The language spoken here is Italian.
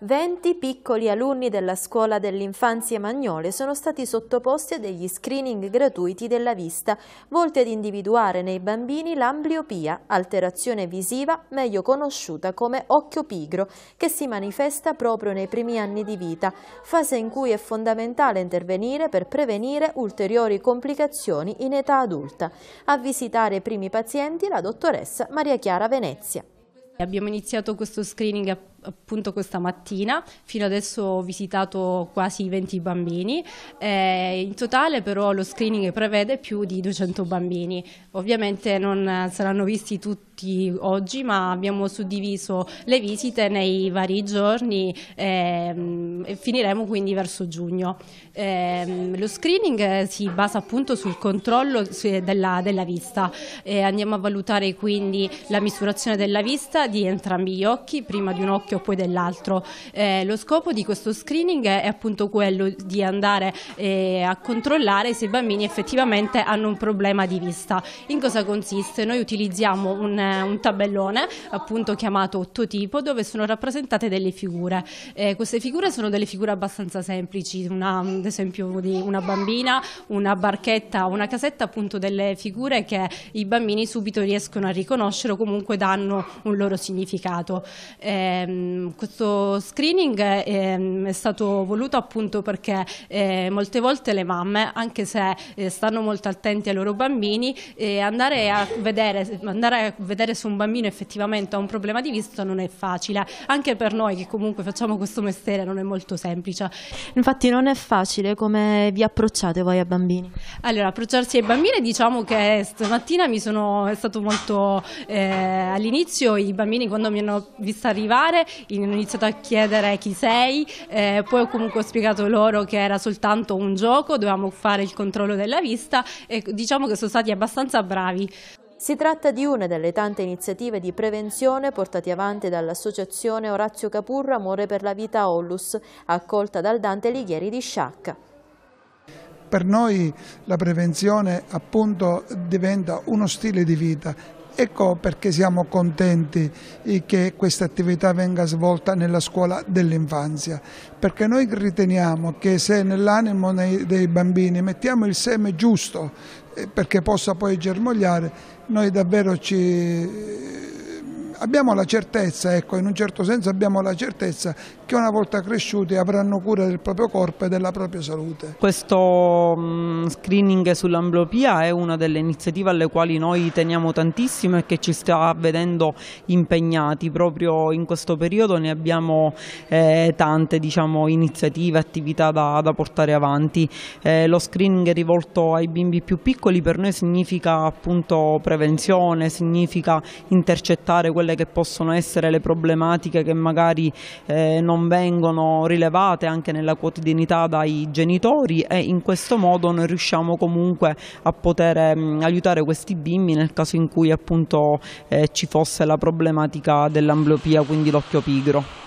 20 piccoli alunni della scuola dell'infanzia Magnole sono stati sottoposti a degli screening gratuiti della vista, volti ad individuare nei bambini l'ambliopia, alterazione visiva meglio conosciuta come occhio pigro, che si manifesta proprio nei primi anni di vita, fase in cui è fondamentale intervenire per prevenire ulteriori complicazioni in età adulta. A visitare i primi pazienti la dottoressa Maria Chiara Venezia. Abbiamo iniziato questo screening a appunto questa mattina, fino adesso ho visitato quasi 20 bambini, eh, in totale però lo screening prevede più di 200 bambini, ovviamente non eh, saranno visti tutti oggi ma abbiamo suddiviso le visite nei vari giorni ehm, e finiremo quindi verso giugno. Eh, lo screening si basa appunto sul controllo della, della vista, eh, andiamo a valutare quindi la misurazione della vista di entrambi gli occhi, prima di un occhio occhio o poi dell'altro. Eh, lo scopo di questo screening è appunto quello di andare eh, a controllare se i bambini effettivamente hanno un problema di vista. In cosa consiste? Noi utilizziamo un, eh, un tabellone appunto chiamato ottotipo dove sono rappresentate delle figure. Eh, queste figure sono delle figure abbastanza semplici, una, ad esempio di una bambina, una barchetta, una casetta, appunto delle figure che i bambini subito riescono a riconoscere o comunque danno un loro significato. Eh, Ehm, questo screening ehm, è stato voluto appunto perché eh, molte volte le mamme, anche se eh, stanno molto attenti ai loro bambini, eh, andare, a vedere, andare, a vedere, se un bambino effettivamente ha un problema di vista non è facile, anche per noi che comunque facciamo questo mestiere non è molto semplice. Infatti non è facile, come vi approcciate voi ai bambini? Allora, approcciarsi ai bambini diciamo che stamattina mi sono, è stato molto, eh, all'inizio i bambini quando mi hanno vista arrivare hanno iniziato a chiedere chi sei, eh, poi ho comunque spiegato loro che era soltanto un gioco, dovevamo fare il controllo della vista e diciamo che sono stati abbastanza bravi. Si tratta di una delle tante iniziative di prevenzione portate avanti dall'associazione Orazio Capurro Amore per la Vita Ollus, accolta dal Dante Lighieri di Sciacca. Per noi la prevenzione appunto diventa uno stile di vita Ecco perché siamo contenti eh, che questa attività venga svolta nella scuola dell'infanzia, perché noi riteniamo che se nell'animo dei bambini mettiamo il seme giusto eh, perché possa poi germogliare, noi davvero ci abbiamo la certezza, ecco, in un certo senso abbiamo la certezza che una volta cresciuti avranno cura del proprio corpo e della propria salute. Questo mm, screening sull'ambliopia è una delle iniziative alle quali noi teniamo tantissimo e che ci sta vedendo impegnati proprio in questo periodo, ne abbiamo eh, tante diciamo, iniziative, attività da, da portare avanti. Eh, lo screening rivolto ai bimbi più piccoli per noi significa appunto prevenzione, significa intercettare quelle quelle che possono essere le problematiche che magari eh, non vengono rilevate anche nella quotidianità dai genitori e in questo modo noi riusciamo comunque a poter mh, mm, aiutare questi bimbi nel caso in cui appunto eh, ci fosse la problematica dell'ambliopia, quindi l'occhio pigro.